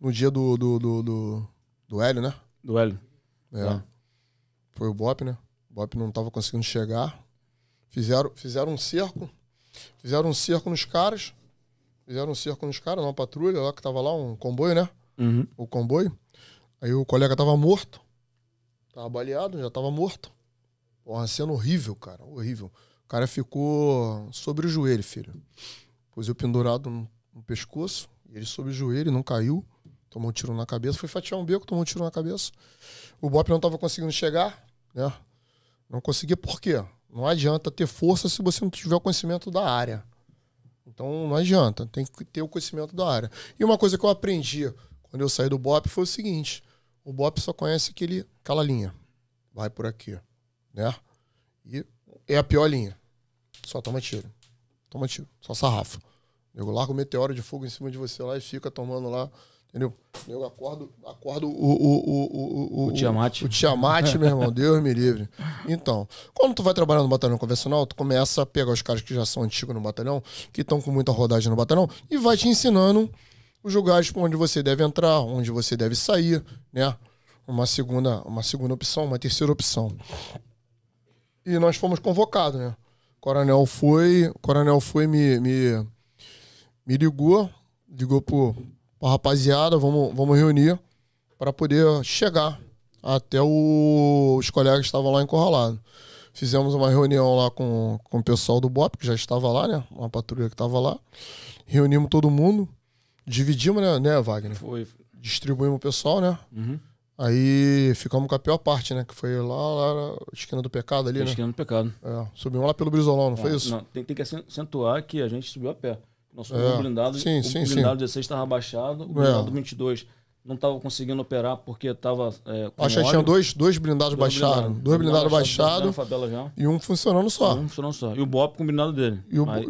no dia do. do, do, do, do Hélio, né? Do Hélio. É. é. Foi o Bop, né? O Bop não tava conseguindo chegar. Fizeram, fizeram um cerco. Fizeram um cerco nos caras. Fizeram um cerco nos caras, uma patrulha lá que tava lá, um comboio, né? Uhum. O comboio. Aí o colega tava morto. Tava baleado, já tava morto. Porra, cena horrível, cara. Horrível. O cara ficou sobre o joelho, filho. Pôs eu pendurado no, no pescoço. ele sobre o joelho, não caiu tomou um tiro na cabeça. Foi fatiar um beco, tomou um tiro na cabeça. O Bop não estava conseguindo chegar, né? Não conseguia por quê? Não adianta ter força se você não tiver o conhecimento da área. Então não adianta, tem que ter o conhecimento da área. E uma coisa que eu aprendi quando eu saí do BOP foi o seguinte: o BOP só conhece aquele, aquela linha. Vai por aqui. Né? E é a pior linha. Só toma tiro. Toma tiro. Só sarrafa. Eu largo o meteoro de fogo em cima de você lá e fica tomando lá Entendeu? Eu acordo, acordo o, o, o, o, o Tiamat. O, Tiamat, meu irmão, Deus me livre. Então, quando tu vai trabalhar no batalhão convencional, tu começa a pegar os caras que já são antigos no batalhão, que estão com muita rodagem no batalhão, e vai te ensinando os lugares onde você deve entrar, onde você deve sair, né? Uma segunda, uma segunda opção, uma terceira opção. E nós fomos convocados, né? O coronel foi, o coronel foi me, me, me ligou, ligou pro pra rapaziada, vamos, vamos reunir para poder chegar até o, os colegas que estavam lá encurralados. Fizemos uma reunião lá com, com o pessoal do BOP, que já estava lá, né? Uma patrulha que estava lá. Reunimos todo mundo. Dividimos, né, né Wagner? Foi. Distribuímos o pessoal, né? Uhum. Aí ficamos com a pior parte, né? Que foi lá, lá esquina do pecado ali, né? Esquina do pecado. É, subimos lá pelo Brizolão, não é, foi isso? Não, tem, tem que acentuar que a gente subiu a pé. Nosso é. blindado, sim, o sim, blindado sim. 16 estava baixado, o é. blindado é. 22 não estava conseguindo operar porque estava. É, Acho que tinha dois, dois blindados dois Blindado. Dois blindados baixados. e um funcionando só. E um funcionando só. E o BOP combinado dele. E o, mas, e,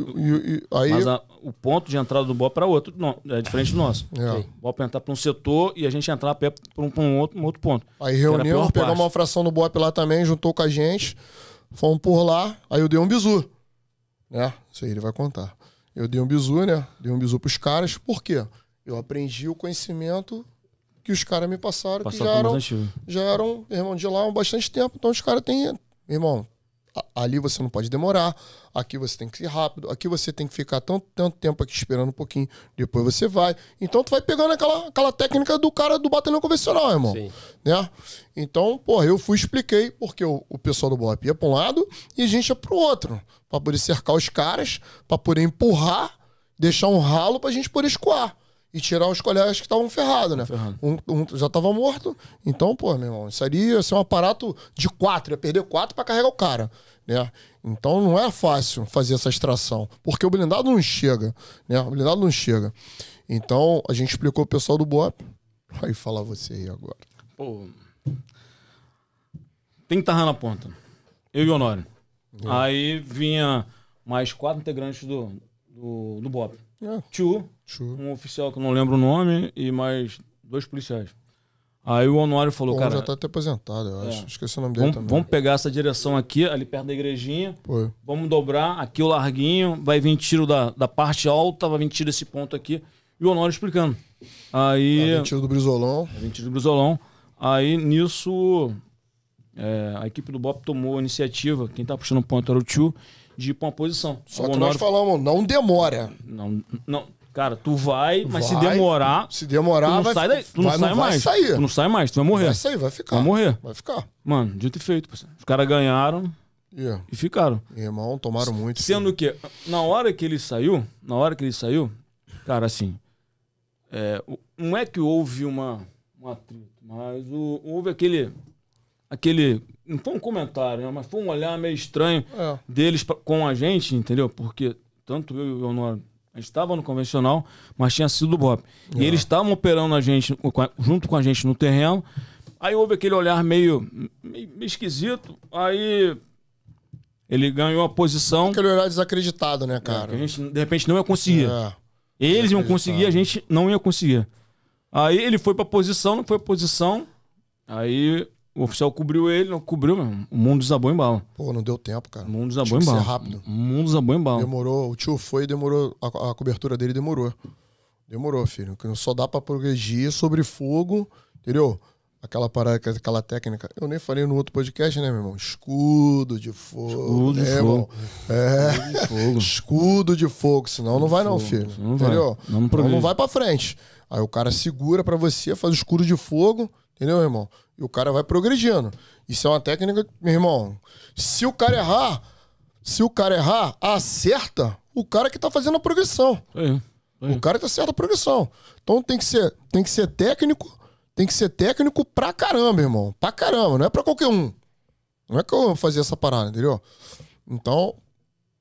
e, aí... mas a, o ponto de entrada do BOP para outro, não, é diferente do nosso. É. O BOP entrar para um setor e a gente entrar a pé para um, um, outro, um outro ponto. Aí reuniu, pegou uma fração do BOP lá também, juntou com a gente. Fomos por lá, aí eu dei um bizu. Né? Isso aí ele vai contar. Eu dei um bizu, né? Dei um bizu pros caras. Por quê? Eu aprendi o conhecimento que os caras me passaram, Passou que já eram, já eram, irmão, de lá há bastante tempo. Então os caras têm, irmão, ali você não pode demorar, aqui você tem que ir rápido, aqui você tem que ficar tanto, tanto tempo aqui esperando um pouquinho, depois você vai. Então tu vai pegando aquela, aquela técnica do cara do batalhão convencional, irmão. Sim. Né? Então, porra, eu fui expliquei porque o, o pessoal do BOP ia pra um lado e a gente ia pro outro, para poder cercar os caras, para poder empurrar, deixar um ralo pra gente poder escoar e tirar os colegas que estavam ferrados, né? Ferrado. Um, um, já estava morto. Então, pô, meu irmão, isso aí ia ser um aparato de quatro, ia perder quatro para carregar o cara, né? Então não é fácil fazer essa extração, porque o blindado não chega, né? O blindado não chega. Então a gente explicou o pessoal do BOP. Aí falar você aí agora. Pô, tem que estar na ponta. Eu e o Honório. É. Aí vinha mais quatro integrantes do, do, do BOP. Tio. É. Chu, um oficial que eu não lembro o nome, e mais dois policiais. Aí o Honório falou, Bom, cara... já tá até aposentado, eu é. acho. É. Esqueci o nome dele vamos, também. Vamos pegar essa direção aqui, ali perto da igrejinha. Foi. Vamos dobrar aqui o larguinho. Vai vir tiro da, da parte alta, vai vir tiro desse ponto aqui. E o Honório explicando. Aí... Vai tiro do Brizolão. Vai tiro do Brizolão. Aí, nisso, é, a equipe do BOP tomou a iniciativa. Quem tá puxando o ponto era o Tio de ir pra uma posição. Só que nós falamos, não demora. Não, não. Cara, tu vai, mas vai, se demorar. Se demorar, tu não vai, sai daí, tu vai, não sai não mais. Sair. Tu não sai mais, tu vai morrer. Vai sair, vai ficar. Vai morrer. Vai ficar. Mano, dito e feito, parceiro. Os caras ganharam. Yeah. É. E ficaram. Irmão, tomaram muito. Sendo filho. que, na hora que ele saiu, na hora que ele saiu, cara, assim. É, não é que houve uma, atrito, mas o, houve aquele aquele. Não foi um comentário, né? mas foi um olhar meio estranho é. deles pra, com a gente, entendeu? Porque tanto eu e o gente estava no convencional, mas tinha sido do Bob. É. E eles estavam operando a gente, junto com a gente no terreno. Aí houve aquele olhar meio, meio, meio esquisito. Aí ele ganhou a posição. Aquele olhar desacreditado, né, é, cara? É, a gente, de repente, não ia conseguir. É. Eles iam conseguir, a gente não ia conseguir. Aí ele foi pra posição, não foi pra posição. Aí o oficial cobriu ele, não cobriu mesmo. O mundo desabou em bala. Pô, não deu tempo, cara. O mundo desabou Tinha em bala. rápido. O mundo desabou em bala. Demorou, o tio foi e demorou, a, a, cobertura dele demorou. Demorou, filho. Só dá pra progredir sobre fogo, entendeu? Aquela parada, aquela técnica. Eu nem falei no outro podcast, né, meu irmão? Escudo de fogo. Escudo de né, fogo. É. Escudo de fogo. Escudo de fogo. Senão não vai, não, filho. Não entendeu? Vai. Não, não, não vai pra frente. Aí o cara segura pra você, faz o escudo de fogo Entendeu, irmão? E o cara vai progredindo. Isso é uma técnica, meu irmão. Se o cara errar, se o cara errar, acerta o cara que tá fazendo a progressão. É. É. O cara tá certo a progressão. Então tem que ser, tem que ser técnico, tem que ser técnico pra caramba, irmão. Pra caramba, não é pra qualquer um. Não é que eu fazia essa parada, entendeu? Então,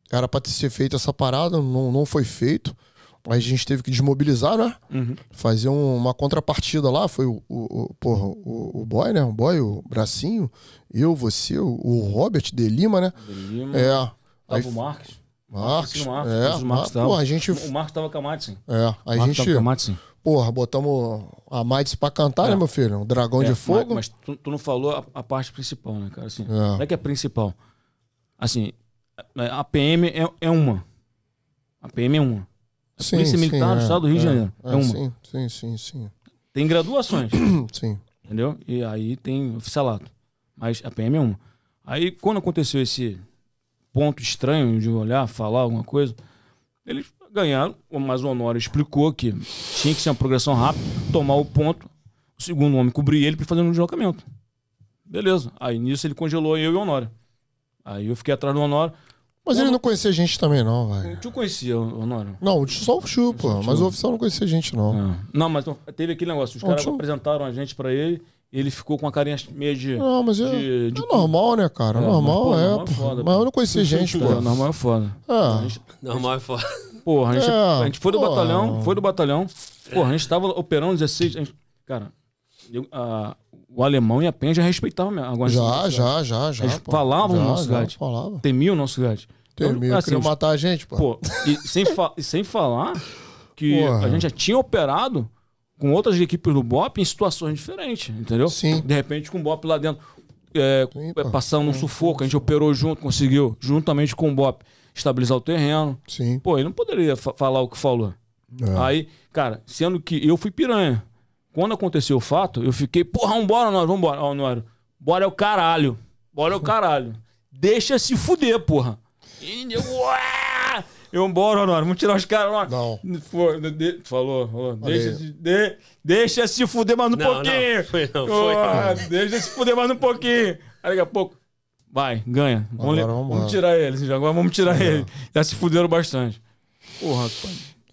era pra ter sido feita essa parada, não, não foi feito a gente teve que desmobilizar, né? Uhum. Fazer um, uma contrapartida lá. Foi o, o, o, porra, o, o boy, né? O boy, o bracinho. Eu, você, o, o Robert de Lima, né? De Lima. É. Tava aí, o Marques. Marques, Marques, é, Marques, tava. Porra, a gente... O Marcos tava com a Madison. É, a gente... Tava com a porra, botamos a Madison pra cantar, né, é. né, meu filho? Um dragão é, de fogo. Mas, mas tu, tu, não falou a, a, parte principal, né, cara? Assim, é. Não é que é principal. Assim, a PM é, é uma. A PM é uma. A é sim, Polícia Militar do é, Estado do Rio de é. Janeiro. Ah, é, uma. Sim, sim, sim, sim. Tem graduações. sim. Entendeu? E aí tem oficialato. Mas a PM é uma. Aí, quando aconteceu esse ponto estranho de olhar, falar alguma coisa, eles ganharam, mas o Honório explicou que tinha que ser uma progressão rápida, tomar o ponto, o segundo homem cobrir ele para fazer um deslocamento. Beleza. Aí nisso ele congelou eu e o Honório. Aí eu fiquei atrás do Honório. Mas ele não conhecia a gente também, não, velho. Tu conhecia, Honório? Não, o só o Chu, pô. Mas o oficial não conhecia a gente, não. Ah. Não, mas teve aquele negócio. Os caras apresentaram a gente pra ele ele ficou com a carinha meio de. Não, mas é, de, é normal, né, cara? É, normal, mas, pô, é. Normal é foda, mas eu não conhecia gente, pô. É, normal é foda. É. normal é foda. Porra, a gente, é, a gente foi do porra. batalhão, foi do batalhão. Porra, a gente tava operando 16. Gente, cara, eu, a, o alemão e a PEN já respeitavam mesmo. já, já, já, já. Eles falavam o nosso gato. Falava. Temiam o nosso gato. Termina, assim, queriam matar a gente, pô. pô e sem, sem falar que Porra. a gente já tinha operado com outras equipes do BOP em situações diferentes, entendeu? Sim. De repente, com o BOP lá dentro, é, Sim, é, passando um sufoco, a gente operou junto, conseguiu, juntamente com o BOP, estabilizar o terreno. Sim. Pô, ele não poderia fa falar o que falou. É. Aí, cara, sendo que eu fui piranha. Quando aconteceu o fato, eu fiquei, porra, vambora, nós, vambora. Ó, oh, Honório, bora é o caralho. Bora é o caralho. Deixa se fuder, porra eu. Uá! Eu embora, Honório. Vamos tirar os caras, Honório. Não. For, de, falou, falou. Deixa, de, deixa se fuder mais um não, pouquinho. Não, foi não, foi. não. Deixa se fuder mais um pouquinho. Aí daqui a pouco. Vai, ganha. Vamos, agora, vamos, vamos tirar ele. Agora vamos tirar é. ele. Já se fuderam bastante. Porra,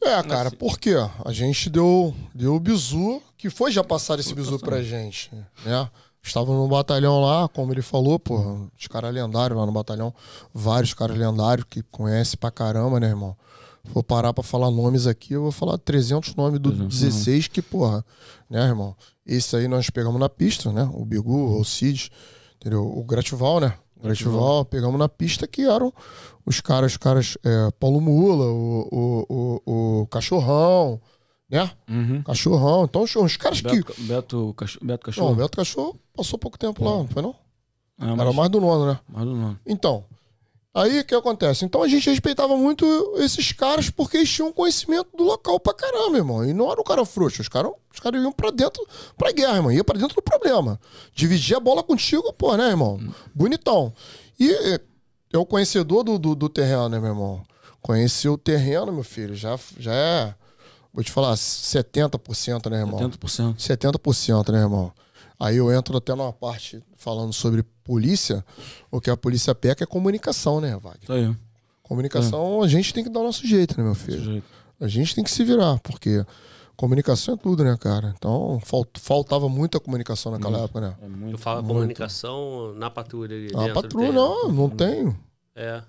É, cara, assim. por quê? A gente deu, deu o bizu, que foi já passar esse bizu pra gente, né? Estavam no batalhão lá, como ele falou, porra, os caras lendários lá no batalhão, vários caras lendários que conhece pra caramba, né, irmão? Vou parar pra falar nomes aqui, eu vou falar 300 nomes do 16, que, porra, né, irmão? Esse aí nós pegamos na pista, né? O Bigu, o Cid, entendeu? O Gratival, né? Gratival, pegamos na pista que eram os caras, os caras, é, Paulo Mula, o, o, o, o Cachorrão, né? Uhum. Cachorrão. Então, os caras Beto, que. Beto, Beto Cachorro. Não, Beto Cachorro passou pouco tempo lá, não foi não? É, mas... Era mais do nono, né? Mais do nono. Então. Aí o que acontece? Então a gente respeitava muito esses caras porque eles tinham conhecimento do local pra caramba, irmão. E não era o cara frouxo. Os caras os cara iam pra dentro pra guerra, irmão. Ia pra dentro do problema. Dividia a bola contigo, pô, né, irmão? Hum. Bonitão. E é o conhecedor do, do, do terreno, né, meu irmão? Conhecer o terreno, meu filho. Já, já é vou te falar, 70%, né, irmão? 70%. 70%, né, irmão? Aí eu entro até numa parte falando sobre polícia. O que a polícia peca é comunicação, né, Wagner? Tá aí. Comunicação, é. a gente tem que dar o nosso jeito, né, meu filho? A gente tem que se virar, porque comunicação é tudo, né, cara? Então, faltava muita comunicação naquela muito. época, né? É muito, eu falo muito. comunicação na patrulha Na patrulha, não, não tenho. É.